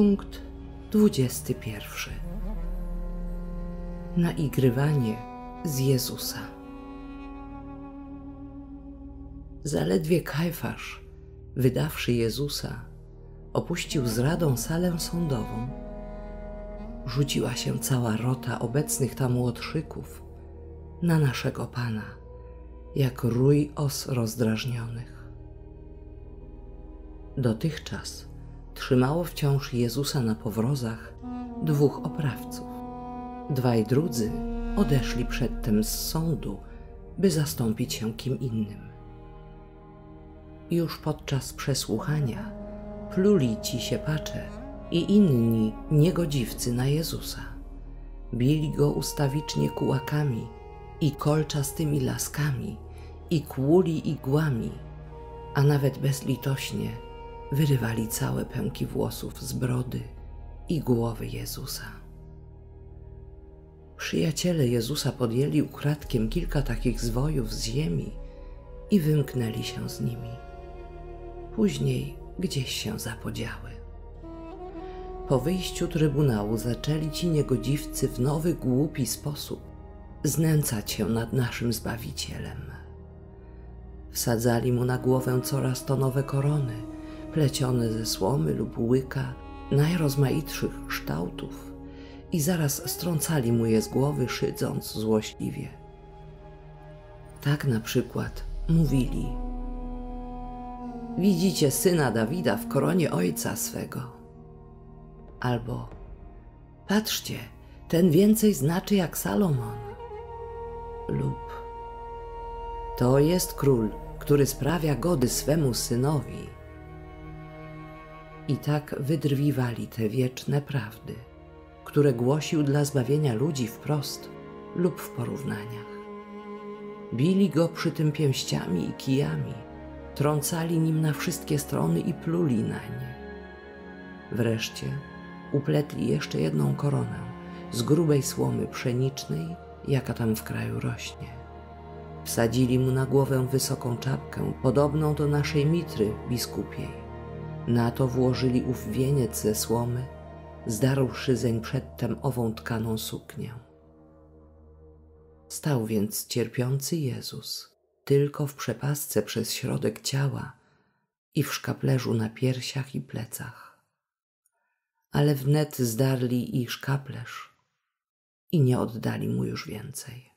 Punkt 21. Naigrywanie z Jezusa. Zaledwie Kajfasz, wydawszy Jezusa, opuścił z radą salę sądową. Rzuciła się cała rota obecnych tam łotrzyków na naszego Pana, jak rój os rozdrażnionych. Dotychczas – trzymało wciąż Jezusa na powrozach dwóch oprawców. Dwaj drudzy odeszli przedtem z sądu, by zastąpić się kim innym. Już podczas przesłuchania pluli ci się pacze i inni niegodziwcy na Jezusa. Bili go ustawicznie kułakami i kolczastymi laskami i kłuli igłami, a nawet bezlitośnie – wyrywali całe pęki włosów z brody i głowy Jezusa. Przyjaciele Jezusa podjęli ukradkiem kilka takich zwojów z ziemi i wymknęli się z nimi. Później gdzieś się zapodziały. Po wyjściu trybunału zaczęli ci niegodziwcy w nowy głupi sposób znęcać się nad naszym Zbawicielem. Wsadzali mu na głowę coraz to nowe korony – plecione ze słomy lub łyka najrozmaitszych kształtów i zaraz strącali mu je z głowy, szydząc złośliwie. Tak na przykład mówili: Widzicie syna Dawida w koronie ojca swego. Albo patrzcie, ten więcej znaczy jak Salomon. Lub to jest król, który sprawia gody swemu synowi. I tak wydrwiwali te wieczne prawdy, które głosił dla zbawienia ludzi wprost lub w porównaniach. Bili go przy tym pięściami i kijami, trącali nim na wszystkie strony i pluli na nie. Wreszcie upletli jeszcze jedną koronę z grubej słomy pszenicznej, jaka tam w kraju rośnie. Wsadzili mu na głowę wysoką czapkę, podobną do naszej mitry biskupiej na to włożyli ów wieniec ze słomy, zdarłszy zeń przedtem ową tkaną suknię. Stał więc cierpiący Jezus, tylko w przepasce przez środek ciała i w szkaplerzu na piersiach i plecach. Ale wnet zdarli i szkaplerz i nie oddali mu już więcej.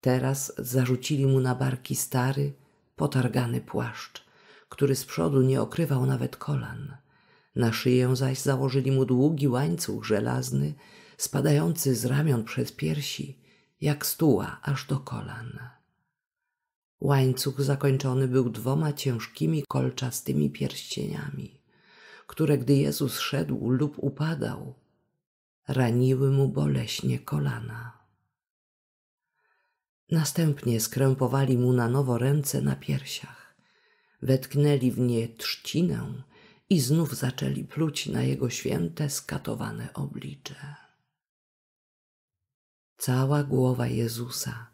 Teraz zarzucili mu na barki stary, potargany płaszcz, który z przodu nie okrywał nawet kolan. Na szyję zaś założyli mu długi łańcuch żelazny, spadający z ramion przez piersi, jak stuła aż do kolan. Łańcuch zakończony był dwoma ciężkimi kolczastymi pierścieniami, które gdy Jezus szedł lub upadał, raniły mu boleśnie kolana. Następnie skrępowali mu na nowo ręce na piersiach wetknęli w nie trzcinę i znów zaczęli pluć na jego święte, skatowane oblicze. Cała głowa Jezusa,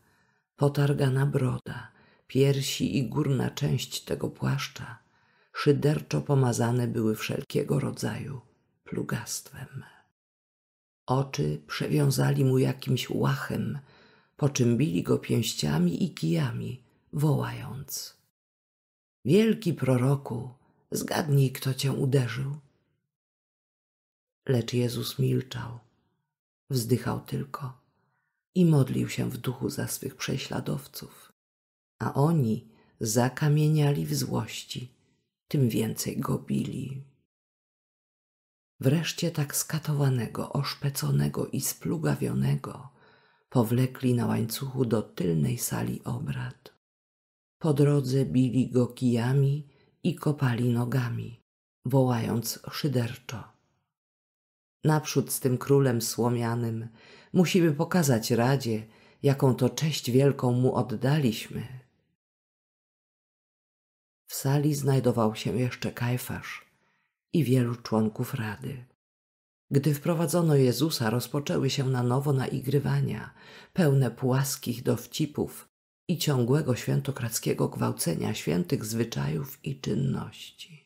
potargana broda, piersi i górna część tego płaszcza szyderczo pomazane były wszelkiego rodzaju plugastwem. Oczy przewiązali mu jakimś łachem, po czym bili go pięściami i kijami, wołając – Wielki proroku, zgadnij, kto cię uderzył. Lecz Jezus milczał, wzdychał tylko i modlił się w duchu za swych prześladowców, a oni zakamieniali w złości, tym więcej go bili. Wreszcie tak skatowanego, oszpeconego i splugawionego powlekli na łańcuchu do tylnej sali obrad. Po drodze bili go kijami i kopali nogami, wołając szyderczo. Naprzód z tym królem słomianym musimy pokazać Radzie, jaką to cześć wielką mu oddaliśmy. W sali znajdował się jeszcze Kajfasz i wielu członków Rady. Gdy wprowadzono Jezusa, rozpoczęły się na nowo naigrywania, pełne płaskich dowcipów i ciągłego świętokradzkiego gwałcenia świętych zwyczajów i czynności.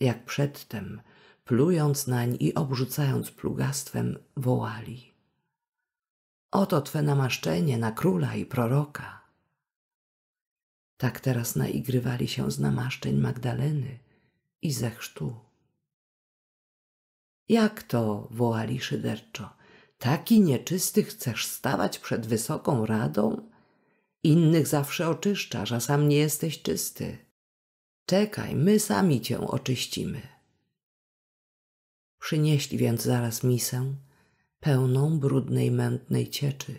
Jak przedtem, plując nań i obrzucając plugastwem, wołali Oto Twe namaszczenie na króla i proroka. Tak teraz naigrywali się z namaszczeń Magdaleny i ze chrztu. Jak to? wołali szyderczo. Taki nieczysty chcesz stawać przed wysoką radą? Innych zawsze oczyszczasz, a sam nie jesteś czysty. Czekaj, my sami cię oczyścimy. Przynieśli więc zaraz misę, pełną brudnej, mętnej cieczy,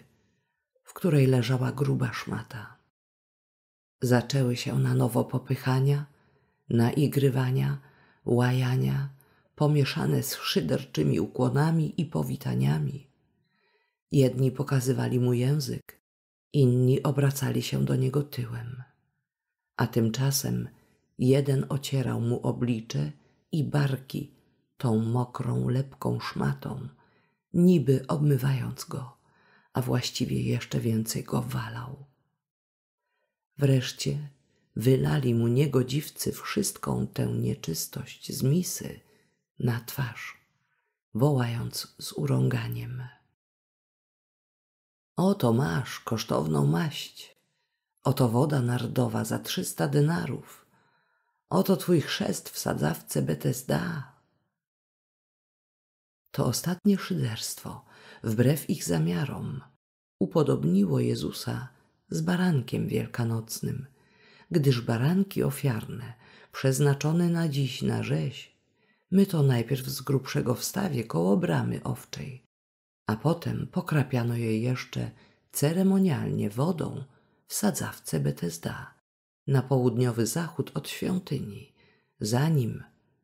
w której leżała gruba szmata. Zaczęły się na nowo popychania, naigrywania, łajania, pomieszane z szyderczymi ukłonami i powitaniami. Jedni pokazywali mu język, inni obracali się do niego tyłem. A tymczasem jeden ocierał mu oblicze i barki tą mokrą, lepką szmatą, niby obmywając go, a właściwie jeszcze więcej go walał. Wreszcie wylali mu niegodziwcy wszystką tę nieczystość z misy na twarz, wołając z urąganiem – Oto masz kosztowną maść. Oto woda nardowa za trzysta denarów. Oto twój chrzest w sadzawce Betesda. To ostatnie szyderstwo, wbrew ich zamiarom, upodobniło Jezusa z barankiem wielkanocnym, gdyż baranki ofiarne, przeznaczone na dziś na rzeź, my to najpierw z grubszego wstawie koło bramy owczej, a potem pokrapiano je jeszcze ceremonialnie wodą w sadzawce Betesda na południowy zachód od świątyni, zanim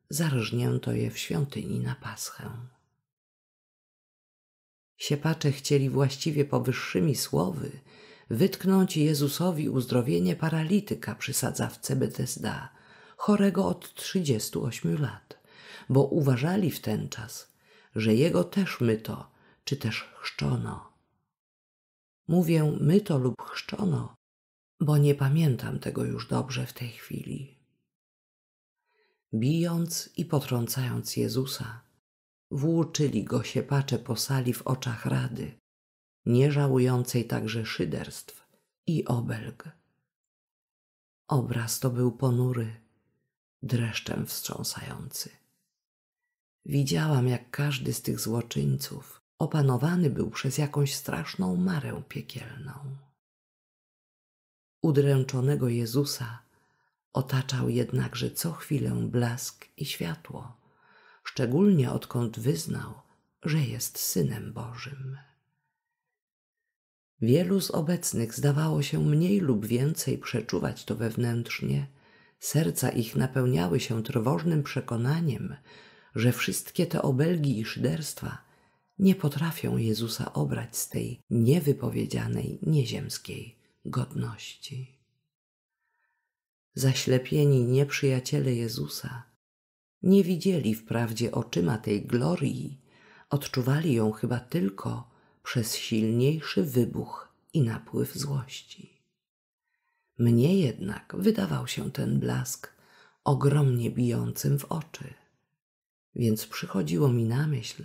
zarżnięto je w świątyni na Paschę. Siepacze chcieli właściwie powyższymi słowy wytknąć Jezusowi uzdrowienie paralityka przy sadzawce Betesda, chorego od 38 lat, bo uważali w ten czas, że jego też myto czy też chrzczono. Mówię myto lub chrzczono, bo nie pamiętam tego już dobrze w tej chwili. Bijąc i potrącając Jezusa, włóczyli go siepacze po sali w oczach rady, nie żałującej także szyderstw i obelg. Obraz to był ponury, dreszczem wstrząsający. Widziałam, jak każdy z tych złoczyńców Opanowany był przez jakąś straszną marę piekielną. Udręczonego Jezusa otaczał jednakże co chwilę blask i światło, szczególnie odkąd wyznał, że jest synem Bożym. Wielu z obecnych zdawało się mniej lub więcej przeczuwać to wewnętrznie, serca ich napełniały się trwożnym przekonaniem, że wszystkie te obelgi i szyderstwa nie potrafią Jezusa obrać z tej niewypowiedzianej, nieziemskiej godności. Zaślepieni nieprzyjaciele Jezusa nie widzieli wprawdzie oczyma tej glorii, odczuwali ją chyba tylko przez silniejszy wybuch i napływ złości. Mnie jednak wydawał się ten blask ogromnie bijącym w oczy, więc przychodziło mi na myśl,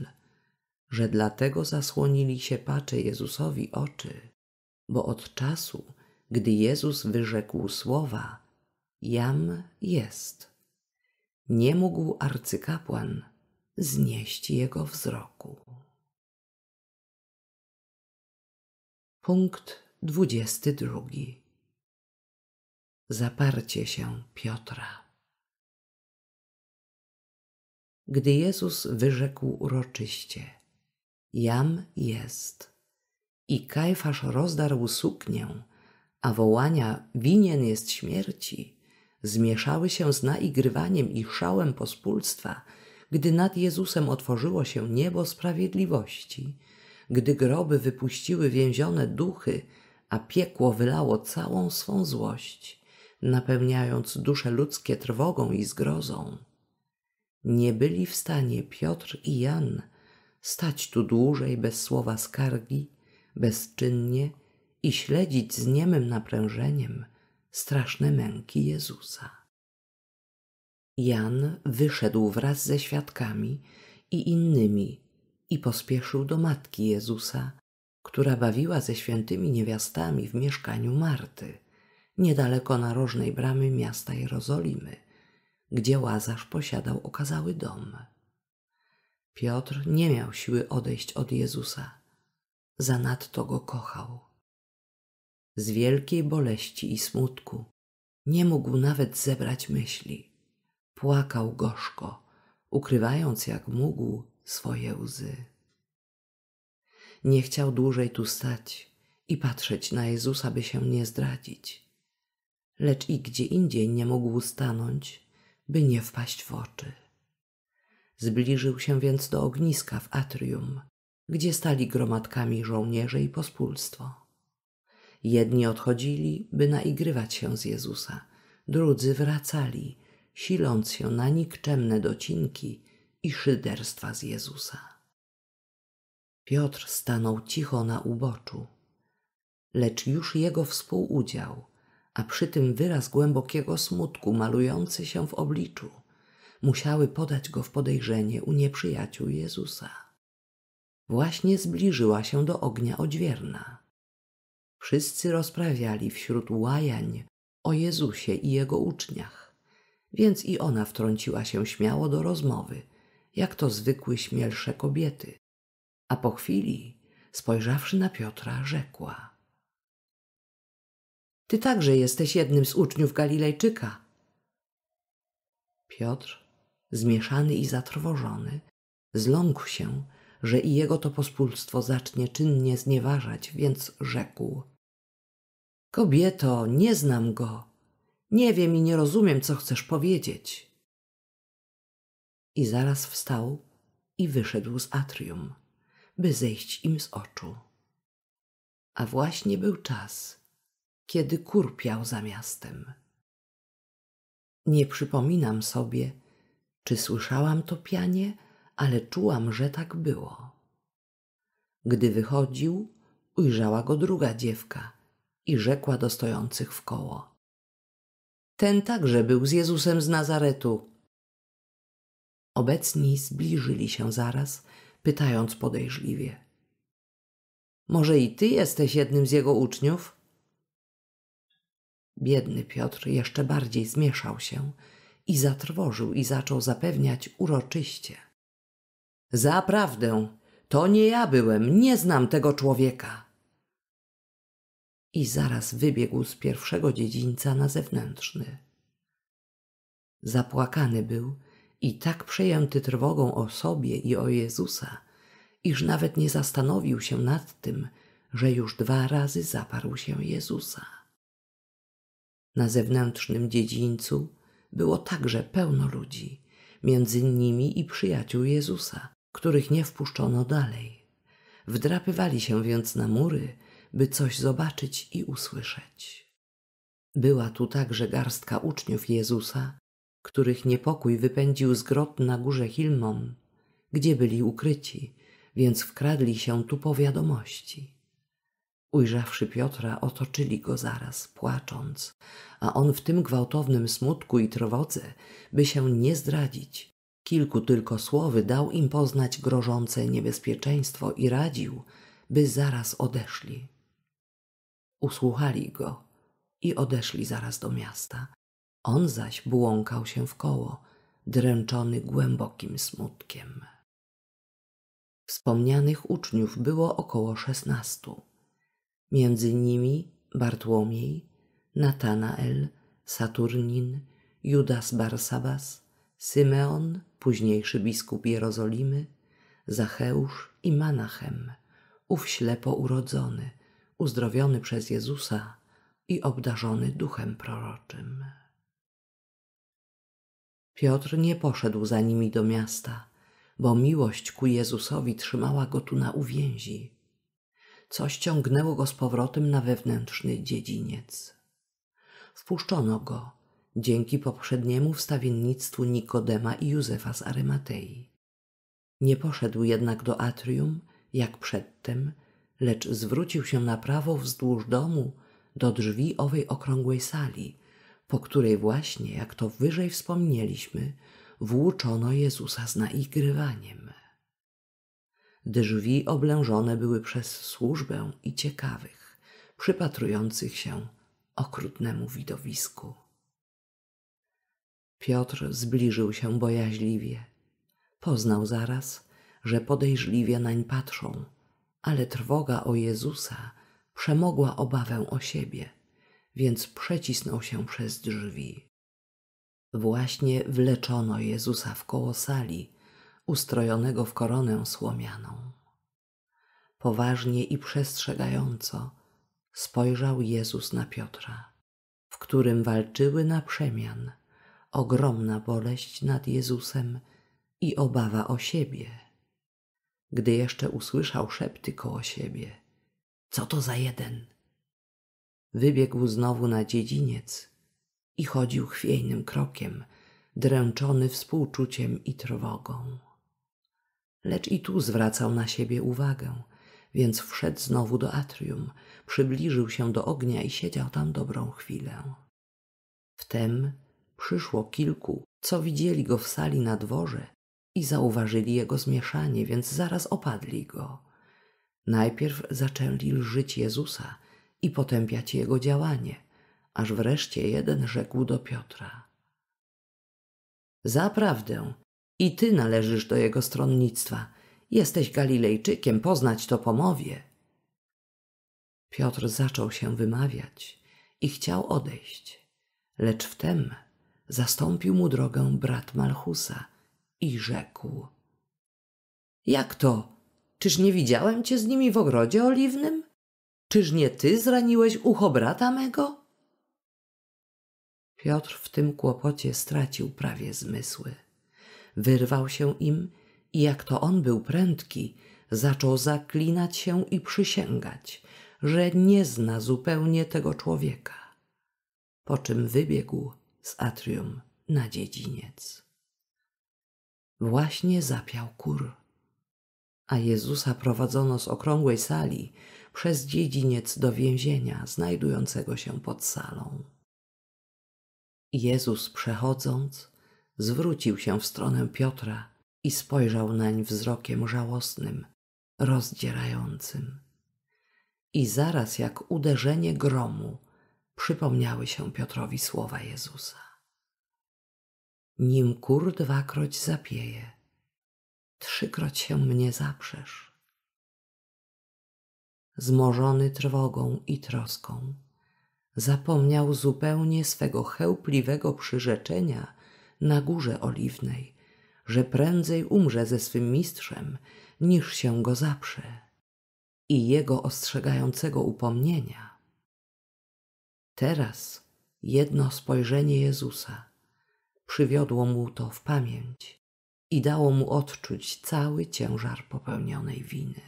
że dlatego zasłonili się pacze Jezusowi oczy, bo od czasu, gdy Jezus wyrzekł słowa, jam jest. Nie mógł arcykapłan znieść jego wzroku. Punkt 22. Zaparcie się Piotra. Gdy Jezus wyrzekł uroczyście – Jam jest. I Kajfasz rozdarł suknię, a wołania winien jest śmierci zmieszały się z naigrywaniem i szałem pospólstwa, gdy nad Jezusem otworzyło się niebo sprawiedliwości, gdy groby wypuściły więzione duchy, a piekło wylało całą swą złość, napełniając dusze ludzkie trwogą i zgrozą. Nie byli w stanie Piotr i Jan – stać tu dłużej bez słowa skargi, bezczynnie i śledzić z niemym naprężeniem straszne męki Jezusa. Jan wyszedł wraz ze świadkami i innymi i pospieszył do matki Jezusa, która bawiła ze świętymi niewiastami w mieszkaniu Marty, niedaleko narożnej bramy miasta Jerozolimy, gdzie Łazarz posiadał okazały dom. Piotr nie miał siły odejść od Jezusa. Zanadto go kochał. Z wielkiej boleści i smutku nie mógł nawet zebrać myśli. Płakał gorzko, ukrywając jak mógł swoje łzy. Nie chciał dłużej tu stać i patrzeć na Jezusa, by się nie zdradzić. Lecz i gdzie indziej nie mógł stanąć, by nie wpaść w oczy. Zbliżył się więc do ogniska w atrium, gdzie stali gromadkami żołnierze i pospólstwo. Jedni odchodzili, by naigrywać się z Jezusa, drudzy wracali, siląc się na nikczemne docinki i szyderstwa z Jezusa. Piotr stanął cicho na uboczu, lecz już jego współudział, a przy tym wyraz głębokiego smutku malujący się w obliczu, musiały podać go w podejrzenie u nieprzyjaciół Jezusa. Właśnie zbliżyła się do ognia odźwierna. Wszyscy rozprawiali wśród łajań o Jezusie i jego uczniach, więc i ona wtrąciła się śmiało do rozmowy, jak to zwykły śmielsze kobiety. A po chwili, spojrzawszy na Piotra, rzekła: Ty także jesteś jednym z uczniów Galilejczyka. Piotr Zmieszany i zatrwożony, zląkł się, że i jego to pospólstwo zacznie czynnie znieważać, więc rzekł: Kobieto, nie znam go. Nie wiem i nie rozumiem, co chcesz powiedzieć. I zaraz wstał i wyszedł z atrium, by zejść im z oczu. A właśnie był czas, kiedy kurpiał za miastem. Nie przypominam sobie, czy słyszałam to pianie, ale czułam, że tak było. Gdy wychodził, ujrzała go druga dziewka i rzekła do stojących w koło. Ten także był z Jezusem z Nazaretu. Obecni zbliżyli się zaraz, pytając podejrzliwie. Może i ty jesteś jednym z jego uczniów? Biedny Piotr jeszcze bardziej zmieszał się i zatrwożył i zaczął zapewniać uroczyście. Zaprawdę, to nie ja byłem, nie znam tego człowieka. I zaraz wybiegł z pierwszego dziedzińca na zewnętrzny. Zapłakany był i tak przejęty trwogą o sobie i o Jezusa, iż nawet nie zastanowił się nad tym, że już dwa razy zaparł się Jezusa. Na zewnętrznym dziedzińcu było także pełno ludzi, między nimi i przyjaciół Jezusa, których nie wpuszczono dalej. Wdrapywali się więc na mury, by coś zobaczyć i usłyszeć. Była tu także garstka uczniów Jezusa, których niepokój wypędził z grot na górze Hilmon, gdzie byli ukryci, więc wkradli się tu po wiadomości. Ujrzawszy Piotra, otoczyli go zaraz, płacząc, a on w tym gwałtownym smutku i trwodze, by się nie zdradzić, kilku tylko słowy dał im poznać grożące niebezpieczeństwo i radził, by zaraz odeszli. Usłuchali go i odeszli zaraz do miasta. On zaś błąkał się w koło, dręczony głębokim smutkiem. Wspomnianych uczniów było około szesnastu między nimi Bartłomiej, Natanael, Saturnin, Judas Barsabas, Symeon, późniejszy biskup Jerozolimy, Zacheusz i Manachem, ów ślepo urodzony, uzdrowiony przez Jezusa i obdarzony duchem proroczym. Piotr nie poszedł za nimi do miasta, bo miłość ku Jezusowi trzymała go tu na uwięzi. Coś ciągnęło go z powrotem na wewnętrzny dziedziniec. Wpuszczono go dzięki poprzedniemu wstawiennictwu Nikodema i Józefa z Arymatei. Nie poszedł jednak do atrium, jak przedtem, lecz zwrócił się na prawo wzdłuż domu do drzwi owej okrągłej sali, po której właśnie, jak to wyżej wspomnieliśmy, włóczono Jezusa z naigrywaniem. Drzwi oblężone były przez służbę i ciekawych, przypatrujących się okrutnemu widowisku. Piotr zbliżył się bojaźliwie. Poznał zaraz, że podejrzliwie nań patrzą, ale trwoga o Jezusa przemogła obawę o siebie, więc przecisnął się przez drzwi. Właśnie wleczono Jezusa w koło sali, ustrojonego w koronę słomianą. Poważnie i przestrzegająco spojrzał Jezus na Piotra, w którym walczyły na przemian ogromna boleść nad Jezusem i obawa o siebie. Gdy jeszcze usłyszał szepty koło siebie, co to za jeden? Wybiegł znowu na dziedziniec i chodził chwiejnym krokiem, dręczony współczuciem i trwogą. Lecz i tu zwracał na siebie uwagę, więc wszedł znowu do atrium, przybliżył się do ognia i siedział tam dobrą chwilę. Wtem przyszło kilku, co widzieli go w sali na dworze i zauważyli jego zmieszanie, więc zaraz opadli go. Najpierw zaczęli lżyć Jezusa i potępiać jego działanie, aż wreszcie jeden rzekł do Piotra. Zaprawdę, i ty należysz do jego stronnictwa. Jesteś Galilejczykiem, poznać to pomowie. Piotr zaczął się wymawiać i chciał odejść, lecz wtem zastąpił mu drogę brat Malchusa i rzekł: Jak to? Czyż nie widziałem cię z nimi w ogrodzie oliwnym? Czyż nie ty zraniłeś ucho brata mego? Piotr w tym kłopocie stracił prawie zmysły wyrwał się im i jak to on był prędki, zaczął zaklinać się i przysięgać, że nie zna zupełnie tego człowieka. Po czym wybiegł z atrium na dziedziniec. Właśnie zapiał kur. A Jezusa prowadzono z okrągłej sali przez dziedziniec do więzienia znajdującego się pod salą. Jezus przechodząc, zwrócił się w stronę Piotra i spojrzał nań wzrokiem żałosnym, rozdzierającym. I zaraz jak uderzenie gromu przypomniały się Piotrowi słowa Jezusa. Nim kur dwakroć zapieje, trzykroć się mnie zaprzesz. Zmorzony trwogą i troską, zapomniał zupełnie swego chełpliwego przyrzeczenia – na górze oliwnej, że prędzej umrze ze swym mistrzem, niż się go zaprze. I jego ostrzegającego upomnienia. Teraz jedno spojrzenie Jezusa przywiodło mu to w pamięć i dało mu odczuć cały ciężar popełnionej winy.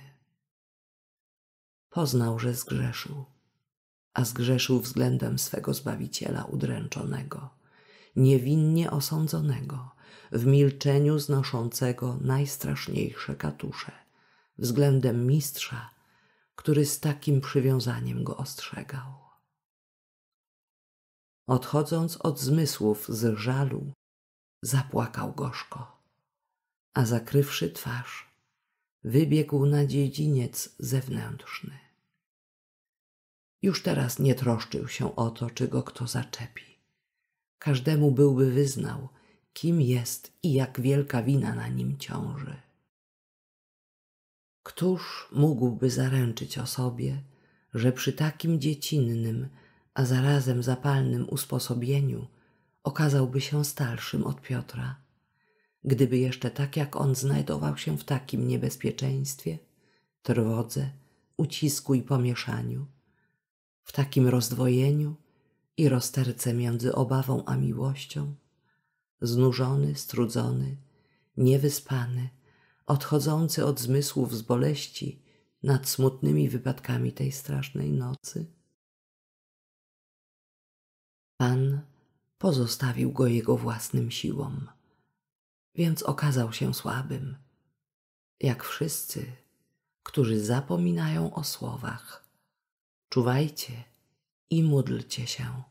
Poznał, że zgrzeszył, a zgrzeszył względem swego Zbawiciela udręczonego niewinnie osądzonego, w milczeniu znoszącego najstraszniejsze katusze, względem mistrza, który z takim przywiązaniem go ostrzegał. Odchodząc od zmysłów z żalu, zapłakał gorzko, a zakrywszy twarz, wybiegł na dziedziniec zewnętrzny. Już teraz nie troszczył się o to, czy go kto zaczepi każdemu byłby wyznał, kim jest i jak wielka wina na nim ciąży. Któż mógłby zaręczyć o sobie, że przy takim dziecinnym, a zarazem zapalnym usposobieniu okazałby się starszym od Piotra, gdyby jeszcze tak jak on znajdował się w takim niebezpieczeństwie, trwodze, ucisku i pomieszaniu, w takim rozdwojeniu, i rozterce między obawą a miłością, znużony, strudzony, niewyspany, odchodzący od zmysłów z boleści nad smutnymi wypadkami tej strasznej nocy. Pan pozostawił go jego własnym siłom, więc okazał się słabym, jak wszyscy, którzy zapominają o słowach. Czuwajcie i módlcie się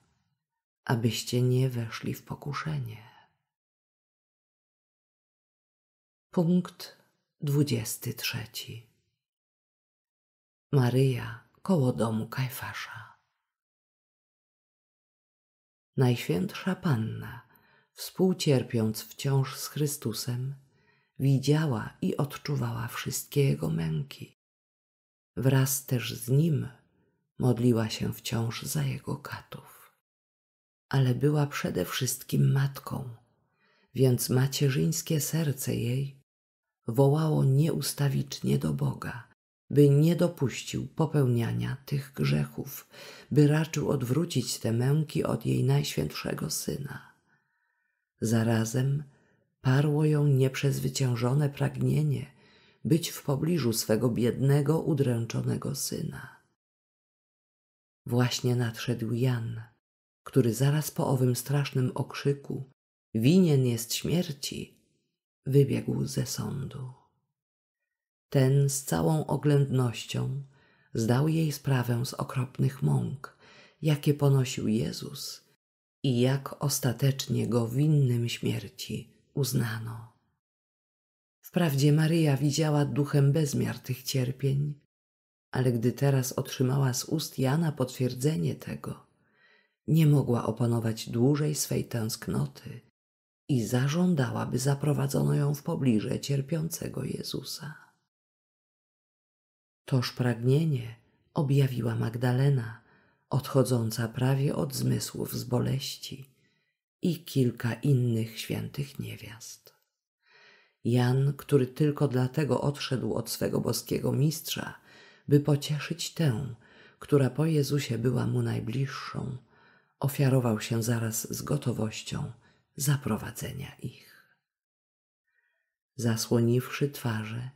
abyście nie weszli w pokuszenie. Punkt 23. Maryja koło domu Kajfasza. Najświętsza Panna, współcierpiąc wciąż z Chrystusem, widziała i odczuwała wszystkie jego męki. Wraz też z nim modliła się wciąż za jego katów ale była przede wszystkim matką, więc macierzyńskie serce jej wołało nieustawicznie do Boga, by nie dopuścił popełniania tych grzechów, by raczył odwrócić te męki od jej najświętszego syna. Zarazem parło ją nieprzezwyciężone pragnienie być w pobliżu swego biednego, udręczonego syna. Właśnie nadszedł Jan, który zaraz po owym strasznym okrzyku winien jest śmierci, wybiegł ze sądu. Ten z całą oględnością zdał jej sprawę z okropnych mąk, jakie ponosił Jezus i jak ostatecznie go winnym śmierci uznano. Wprawdzie Maryja widziała duchem bezmiar tych cierpień, ale gdy teraz otrzymała z ust Jana potwierdzenie tego, nie mogła opanować dłużej swej tęsknoty i zażądała, by zaprowadzono ją w pobliże cierpiącego Jezusa. Toż pragnienie objawiła Magdalena, odchodząca prawie od zmysłów z boleści i kilka innych świętych niewiast. Jan, który tylko dlatego odszedł od swego boskiego mistrza, by pocieszyć tę, która po Jezusie była mu najbliższą, ofiarował się zaraz z gotowością zaprowadzenia ich. Zasłoniwszy twarze,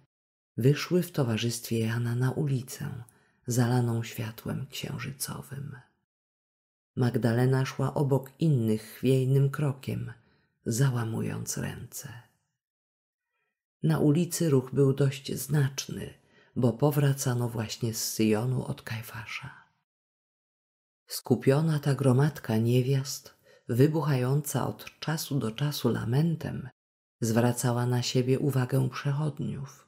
wyszły w towarzystwie Jana na ulicę, zalaną światłem księżycowym. Magdalena szła obok innych chwiejnym krokiem, załamując ręce. Na ulicy ruch był dość znaczny, bo powracano właśnie z Syjonu od Kajfasza. Skupiona ta gromadka niewiast, wybuchająca od czasu do czasu lamentem, zwracała na siebie uwagę przechodniów.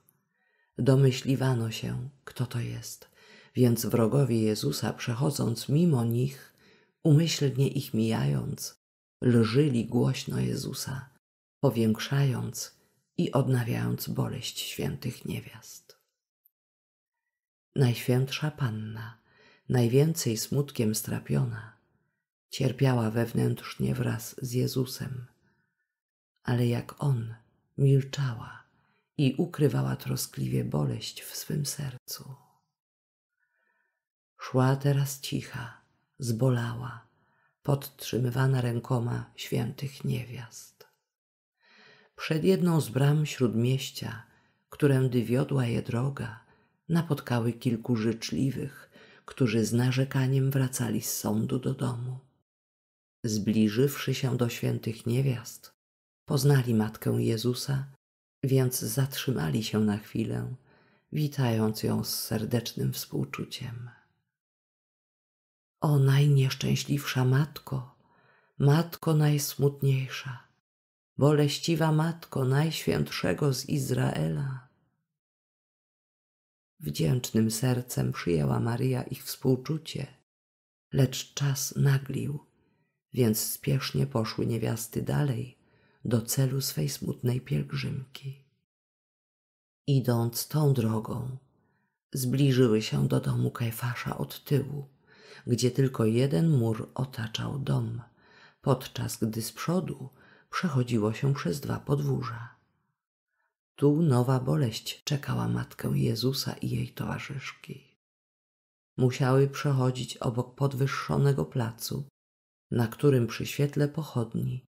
Domyśliwano się, kto to jest, więc wrogowie Jezusa, przechodząc mimo nich, umyślnie ich mijając, lżyli głośno Jezusa, powiększając i odnawiając boleść świętych niewiast. Najświętsza Panna najwięcej smutkiem strapiona, cierpiała wewnętrznie wraz z Jezusem, ale jak On milczała i ukrywała troskliwie boleść w swym sercu. Szła teraz cicha, zbolała, podtrzymywana rękoma świętych niewiast. Przed jedną z bram śródmieścia, którędy wiodła je droga, napotkały kilku życzliwych, którzy z narzekaniem wracali z sądu do domu. Zbliżywszy się do świętych niewiast, poznali matkę Jezusa, więc zatrzymali się na chwilę, witając ją z serdecznym współczuciem. O najnieszczęśliwsza matko, matko najsmutniejsza, boleściwa matko najświętszego z Izraela Wdzięcznym sercem przyjęła Maria ich współczucie, lecz czas naglił, więc spiesznie poszły niewiasty dalej do celu swej smutnej pielgrzymki. Idąc tą drogą, zbliżyły się do domu Kajfasza od tyłu, gdzie tylko jeden mur otaczał dom, podczas gdy z przodu przechodziło się przez dwa podwórza. Tu nowa boleść czekała matkę Jezusa i jej towarzyszki. Musiały przechodzić obok podwyższonego placu, na którym przy świetle pochodni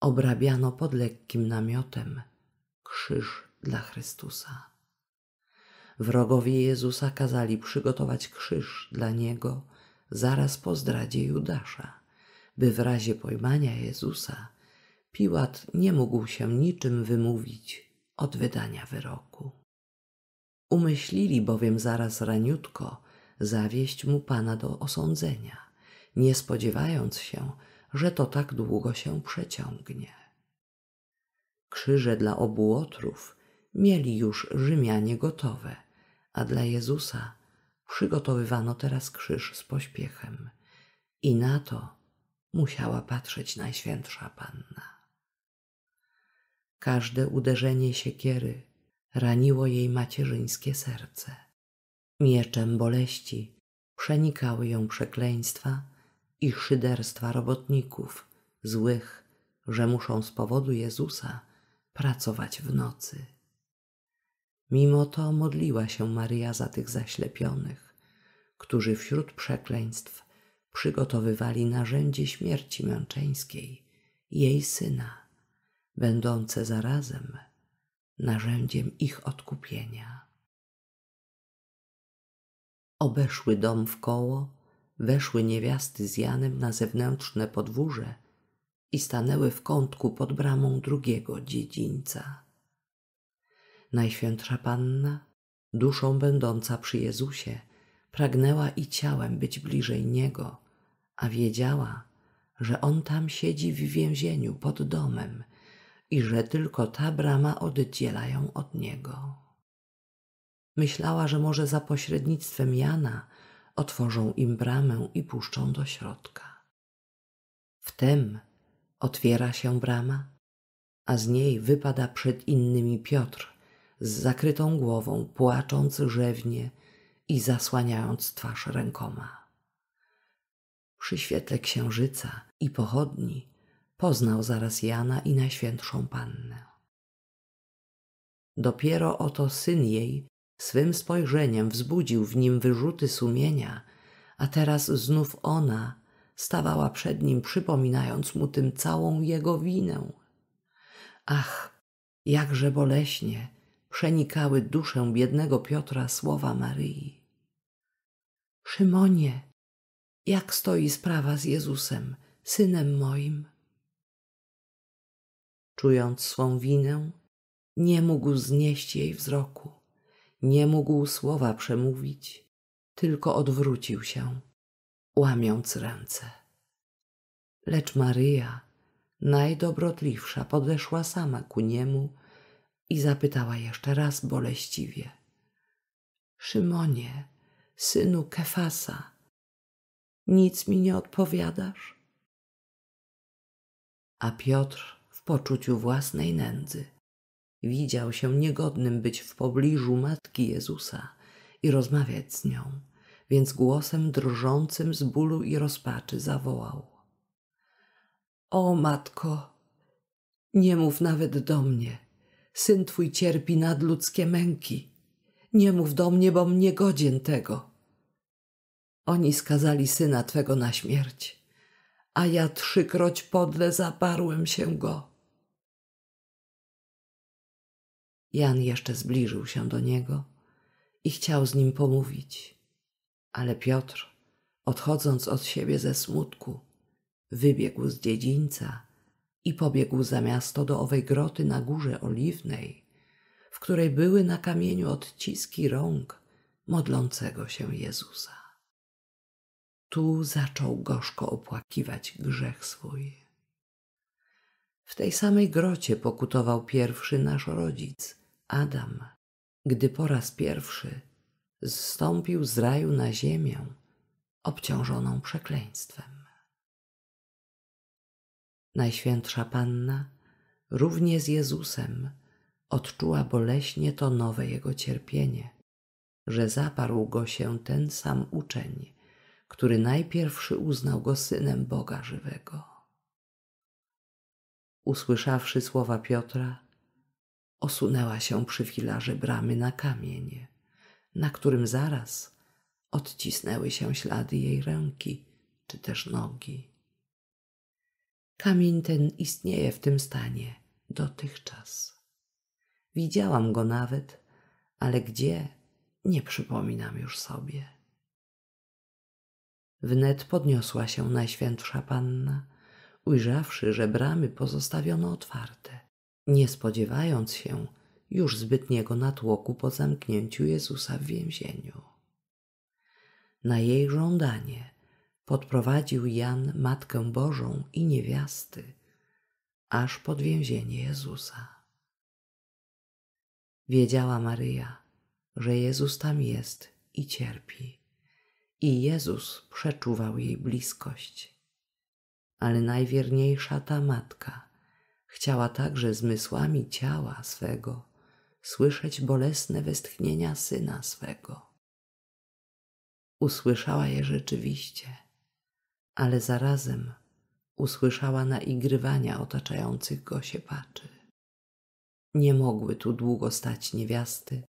obrabiano pod lekkim namiotem krzyż dla Chrystusa. Wrogowie Jezusa kazali przygotować krzyż dla niego zaraz po zdradzie Judasza, by w razie pojmania Jezusa Piłat nie mógł się niczym wymówić od wydania wyroku. Umyślili bowiem zaraz raniutko zawieść mu pana do osądzenia, nie spodziewając się, że to tak długo się przeciągnie. Krzyże dla obu otrów mieli już Rzymianie gotowe, a dla Jezusa przygotowywano teraz krzyż z pośpiechem i na to musiała patrzeć Najświętsza Panna. Każde uderzenie siekiery raniło jej macierzyńskie serce. Mieczem boleści przenikały ją przekleństwa i szyderstwa robotników, złych, że muszą z powodu Jezusa pracować w nocy. Mimo to modliła się Maria za tych zaślepionych, którzy wśród przekleństw przygotowywali narzędzie śmierci męczeńskiej jej syna będące zarazem narzędziem ich odkupienia. Obeszły dom w koło, weszły niewiasty z Janem na zewnętrzne podwórze i stanęły w kątku pod bramą drugiego dziedzińca. Najświętsza Panna, duszą będąca przy Jezusie, pragnęła i ciałem być bliżej Niego, a wiedziała, że On tam siedzi w więzieniu pod domem i że tylko ta brama oddziela ją od niego. Myślała, że może za pośrednictwem Jana otworzą im bramę i puszczą do środka. Wtem otwiera się brama, a z niej wypada przed innymi Piotr z zakrytą głową, płacząc rzewnie i zasłaniając twarz rękoma. Przy świetle księżyca i pochodni poznał zaraz Jana i Najświętszą Pannę. Dopiero oto syn jej swym spojrzeniem wzbudził w nim wyrzuty sumienia, a teraz znów ona stawała przed nim, przypominając mu tym całą jego winę. Ach, jakże boleśnie przenikały duszę biednego Piotra słowa Maryi. Szymonie, jak stoi sprawa z Jezusem, synem moim? Czując swą winę, nie mógł znieść jej wzroku, nie mógł słowa przemówić, tylko odwrócił się, łamiąc ręce. Lecz Maryja, najdobrotliwsza, podeszła sama ku niemu i zapytała jeszcze raz boleściwie: Szymonie, synu Kefasa, nic mi nie odpowiadasz? A Piotr poczuciu własnej nędzy. Widział się niegodnym być w pobliżu Matki Jezusa i rozmawiać z nią, więc głosem drżącym z bólu i rozpaczy zawołał. O Matko, nie mów nawet do mnie, syn Twój cierpi nadludzkie męki. Nie mów do mnie, bo mnie godzien tego. Oni skazali syna Twego na śmierć, a ja trzykroć podle zaparłem się go Jan jeszcze zbliżył się do niego i chciał z nim pomówić. Ale Piotr, odchodząc od siebie ze smutku, wybiegł z dziedzińca i pobiegł za miasto do owej groty na górze oliwnej, w której były na kamieniu odciski rąk modlącego się Jezusa. Tu zaczął gorzko opłakiwać grzech swój. W tej samej grocie pokutował pierwszy nasz rodzic, Adam, gdy po raz pierwszy zstąpił z raju na ziemię obciążoną przekleństwem. Najświętsza Panna równie z Jezusem odczuła boleśnie to nowe jego cierpienie, że zaparł go się ten sam uczeń, który najpierwszy uznał go synem Boga żywego. Usłyszawszy słowa Piotra, osunęła się przy filarze bramy na kamień, na którym zaraz odcisnęły się ślady jej ręki czy też nogi. Kamień ten istnieje w tym stanie dotychczas. Widziałam go nawet, ale gdzie, nie przypominam już sobie. Wnet podniosła się Najświętsza Panna, ujrzawszy, że bramy pozostawiono otwarte nie spodziewając się już zbytniego natłoku po zamknięciu Jezusa w więzieniu. Na jej żądanie podprowadził Jan Matkę Bożą i niewiasty aż pod więzienie Jezusa. Wiedziała Maryja, że Jezus tam jest i cierpi, i Jezus przeczuwał jej bliskość. Ale najwierniejsza ta matka Chciała także zmysłami ciała swego słyszeć bolesne westchnienia syna swego. Usłyszała je rzeczywiście, ale zarazem usłyszała naigrywania otaczających go paczy. Nie mogły tu długo stać niewiasty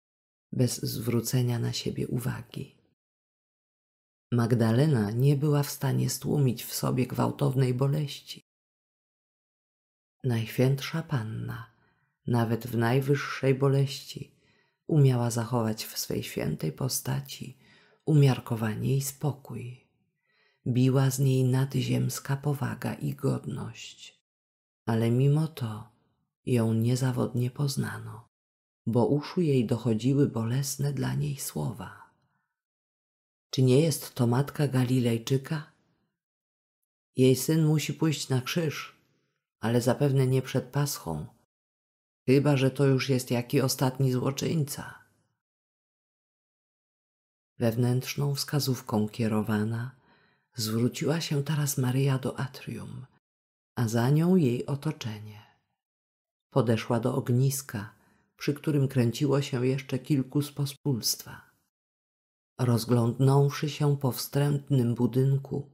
bez zwrócenia na siebie uwagi. Magdalena nie była w stanie stłumić w sobie gwałtownej boleści, Najświętsza Panna, nawet w najwyższej boleści, umiała zachować w swej świętej postaci umiarkowanie i spokój. Biła z niej nadziemska powaga i godność, ale mimo to ją niezawodnie poznano, bo uszu jej dochodziły bolesne dla niej słowa. Czy nie jest to matka Galilejczyka? Jej syn musi pójść na krzyż – ale zapewne nie przed Paschą. Chyba, że to już jest jaki ostatni złoczyńca. Wewnętrzną wskazówką kierowana zwróciła się teraz Maryja do atrium, a za nią jej otoczenie. Podeszła do ogniska, przy którym kręciło się jeszcze kilku z pospólstwa. Rozglądnąwszy się po wstrętnym budynku,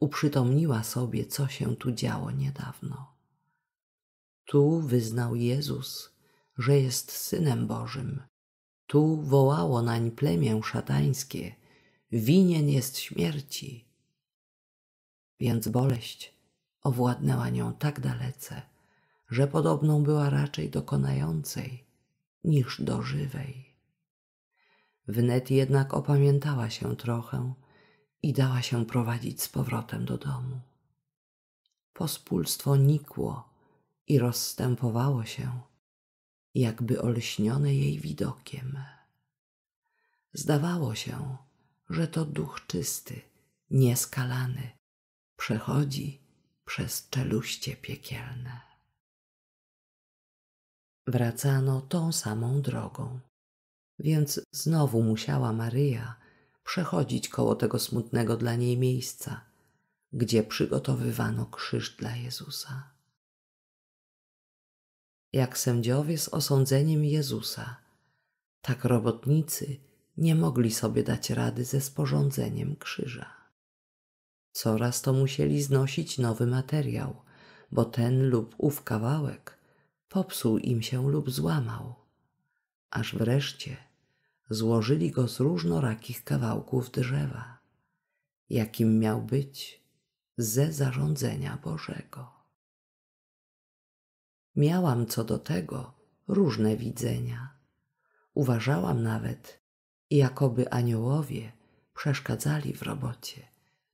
uprzytomniła sobie, co się tu działo niedawno. Tu wyznał Jezus, że jest Synem Bożym. Tu wołało nań plemię szatańskie, winien jest śmierci. Więc boleść owładnęła nią tak dalece, że podobną była raczej dokonającej niż do żywej. Wnet jednak opamiętała się trochę i dała się prowadzić z powrotem do domu. Pospólstwo nikło i rozstępowało się, jakby olśnione jej widokiem. Zdawało się, że to duch czysty, nieskalany, przechodzi przez czeluście piekielne. Wracano tą samą drogą, więc znowu musiała Maryja przechodzić koło tego smutnego dla niej miejsca, gdzie przygotowywano krzyż dla Jezusa. Jak sędziowie z osądzeniem Jezusa, tak robotnicy nie mogli sobie dać rady ze sporządzeniem krzyża. Coraz to musieli znosić nowy materiał, bo ten lub ów kawałek popsuł im się lub złamał. Aż wreszcie – złożyli go z różnorakich kawałków drzewa, jakim miał być ze zarządzenia Bożego. Miałam co do tego różne widzenia. Uważałam nawet, jakoby aniołowie przeszkadzali w robocie,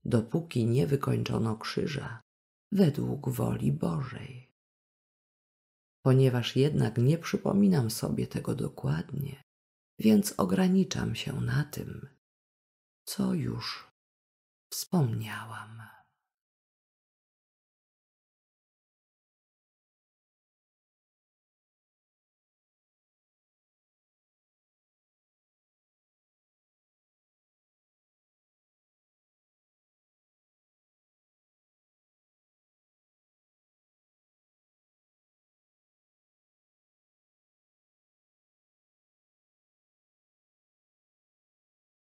dopóki nie wykończono krzyża według woli Bożej. Ponieważ jednak nie przypominam sobie tego dokładnie, więc ograniczam się na tym, co już wspomniałam.